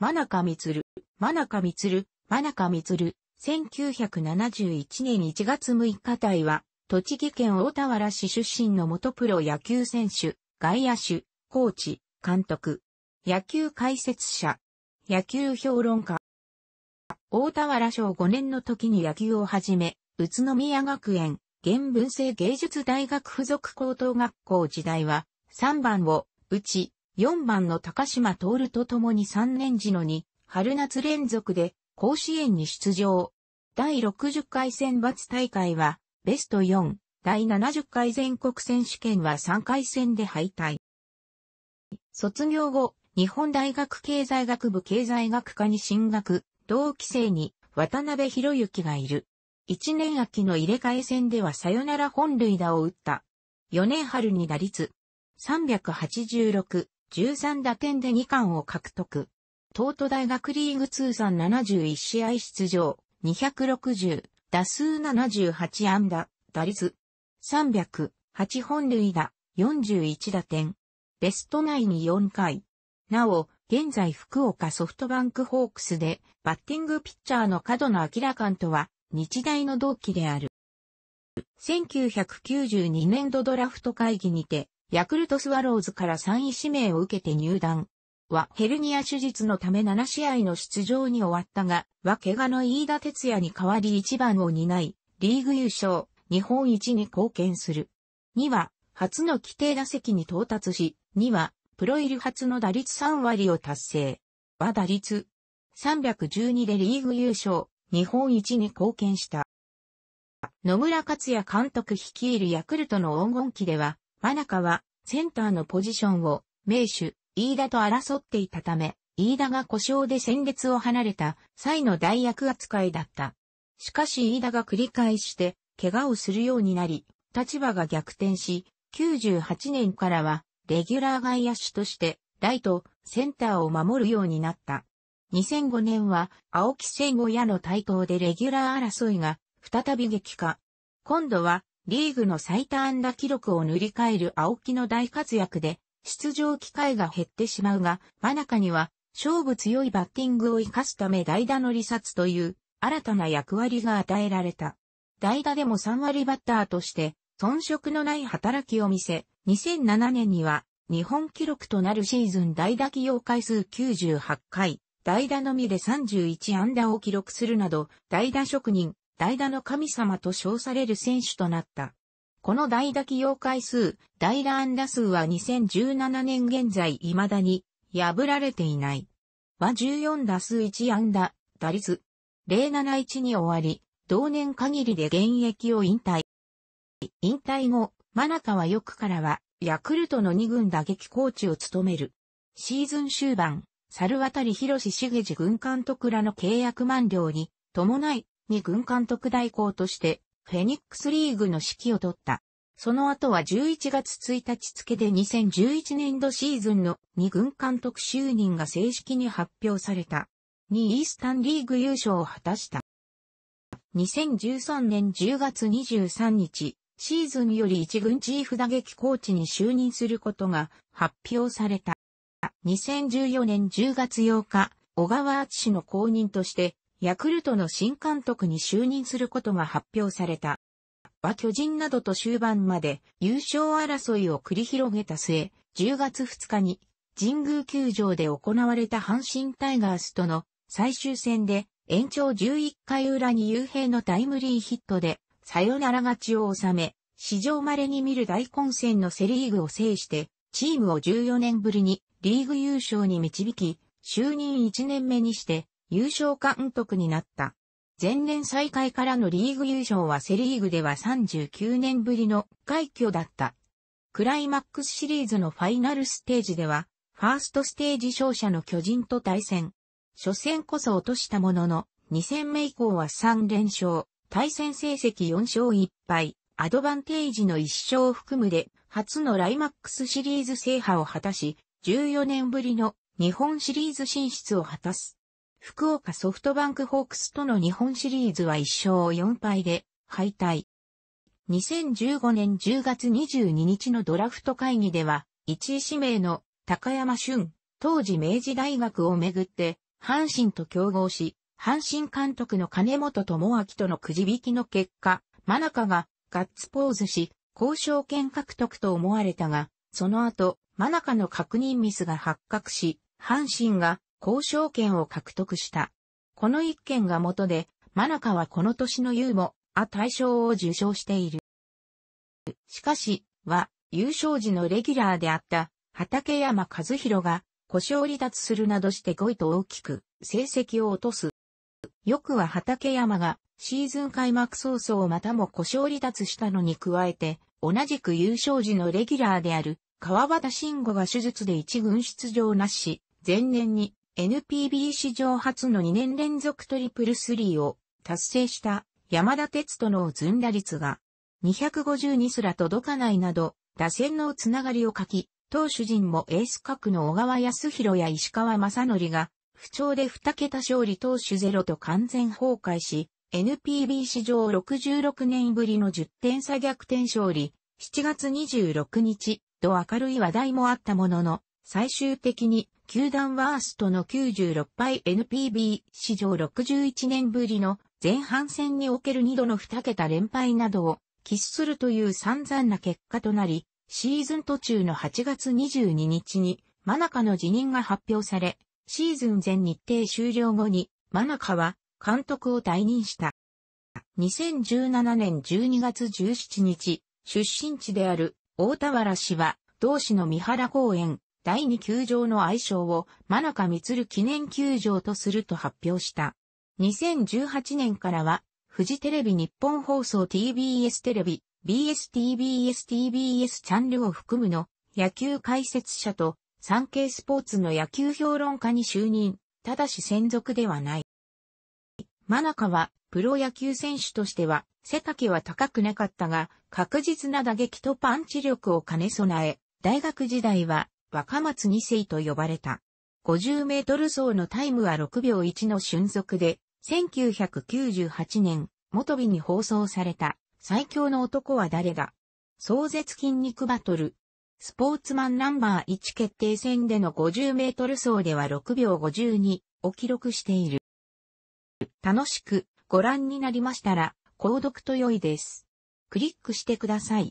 真中光、真中光、真中光、1971年1月6日体は、栃木県大田原市出身の元プロ野球選手、外野手、コーチ、監督、野球解説者、野球評論家。大田原省5年の時に野球を始め、宇都宮学園、現文政芸術大学附属高等学校時代は、3番を、打ち、4番の高島徹と共に3年時の2、春夏連続で甲子園に出場。第60回選抜大会は、ベスト4、第70回全国選手権は3回戦で敗退。卒業後、日本大学経済学部経済学科に進学、同期生に渡辺博之がいる。1年秋の入れ替え戦ではさよなら本塁打を打った。4年春に打率386、13打点で2冠を獲得。東都大学リーグ通算71試合出場、260、打数78安打、打率、3 0 8本塁打、41打点。ベスト内に4回。なお、現在福岡ソフトバンクホークスで、バッティングピッチャーの角野明監とは、日大の同期である。1992年度ドラフト会議にて、ヤクルトスワローズから3位指名を受けて入団。はヘルニア手術のため7試合の出場に終わったが、は怪我の飯田哲也に代わり1番を担い、リーグ優勝、日本一に貢献する。2は、初の規定打席に到達し、2は、プロ入り初の打率3割を達成。は打率312でリーグ優勝、日本一に貢献した。野村克也監督率いるヤクルトの黄金期では、真中はセンターのポジションを名手、飯田と争っていたため、飯田が故障で戦列を離れた際の代役扱いだった。しかし飯田が繰り返して怪我をするようになり、立場が逆転し、98年からはレギュラー外野手としてライト、センターを守るようになった。2005年は青木聖五矢の台頭でレギュラー争いが再び激化。今度はリーグの最多安打記録を塗り替える青木の大活躍で、出場機会が減ってしまうが、真中には、勝負強いバッティングを活かすため代打の離殺という、新たな役割が与えられた。代打でも3割バッターとして、遜色のない働きを見せ、2007年には、日本記録となるシーズン代打起用回数98回、代打のみで31安打を記録するなど、代打職人、代打の神様と称される選手となった。この代打起用回数、代打安打数は2017年現在未だに破られていない。は14打数1安打、打率071に終わり、同年限りで現役を引退。引退後、真中はよくからは、ヤクルトの2軍打撃コーチを務める。シーズン終盤、猿渡博重次軍監督らの契約満了に伴い、に軍監督代行として、フェニックスリーグの指揮を取った。その後は11月1日付で2011年度シーズンの2軍監督就任が正式に発表された。2イースタンリーグ優勝を果たした。2013年10月23日、シーズンより1軍チーフ打撃コーチに就任することが発表された。2014年10月8日、小川敦の後任としてヤクルトの新監督に就任することが発表された。は巨人などと終盤まで優勝争いを繰り広げた末、10月2日に神宮球場で行われた阪神タイガースとの最終戦で延長11回裏に幽閉のタイムリーヒットでサヨナラ勝ちを収め、史上稀に見る大混戦のセリーグを制して、チームを14年ぶりにリーグ優勝に導き、就任1年目にして優勝監督になった。前年再開からのリーグ優勝はセリーグでは39年ぶりの快挙だった。クライマックスシリーズのファイナルステージでは、ファーストステージ勝者の巨人と対戦。初戦こそ落としたものの、2戦目以降は3連勝、対戦成績4勝1敗、アドバンテージの1勝を含むで、初のライマックスシリーズ制覇を果たし、14年ぶりの日本シリーズ進出を果たす。福岡ソフトバンクホークスとの日本シリーズは1勝4敗で敗退。2015年10月22日のドラフト会議では、1位指名の高山俊、当時明治大学をめぐって、阪神と競合し、阪神監督の金本智明とのくじ引きの結果、真中がガッツポーズし、交渉権獲得と思われたが、その後、真中の確認ミスが発覚し、阪神が交渉権を獲得した。この一件が元で、マナカはこの年のユーモア大賞を受賞している。しかし、は、優勝時のレギュラーであった畠山和弘が故障離脱するなどして5位と大きく成績を落とす。よくは畠山がシーズン開幕早々またも故障離脱したのに加えて、同じく優勝時のレギュラーである川端慎吾が手術で一軍出場なし、前年に NPB 史上初の2年連続トリプルスリーを達成した山田哲人のずんだ率が252すら届かないなど打線のつながりを書き、投手陣もエース格の小川康弘や石川正則が不調で2桁勝利投手ゼロと完全崩壊し、NPB 史上66年ぶりの10点差逆転勝利、7月26日と明るい話題もあったものの、最終的に球団ワーストの96敗 NPB 史上61年ぶりの前半戦における2度の2桁連敗などを喫するという散々な結果となり、シーズン途中の8月22日にマナカの辞任が発表され、シーズン全日程終了後にマナカは監督を退任した。2017年12月17日、出身地である大田原氏は同市の三原公園第2球場の愛称を真中ル記念球場とすると発表した。2018年からは、フジテレビ日本放送 TBS テレビ、BSTBSTBS チャンネルを含むの野球解説者と産経スポーツの野球評論家に就任、ただし専属ではない。真中はプロ野球選手としては背丈は高くなかったが確実な打撃とパンチ力を兼ね備え、大学時代は若松二世と呼ばれた。50メートル走のタイムは6秒1の瞬足で、1998年、元日に放送された、最強の男は誰だ壮絶筋肉バトル。スポーツマンナンバー1決定戦での50メートル走では6秒52を記録している。楽しくご覧になりましたら、購読と良いです。クリックしてください。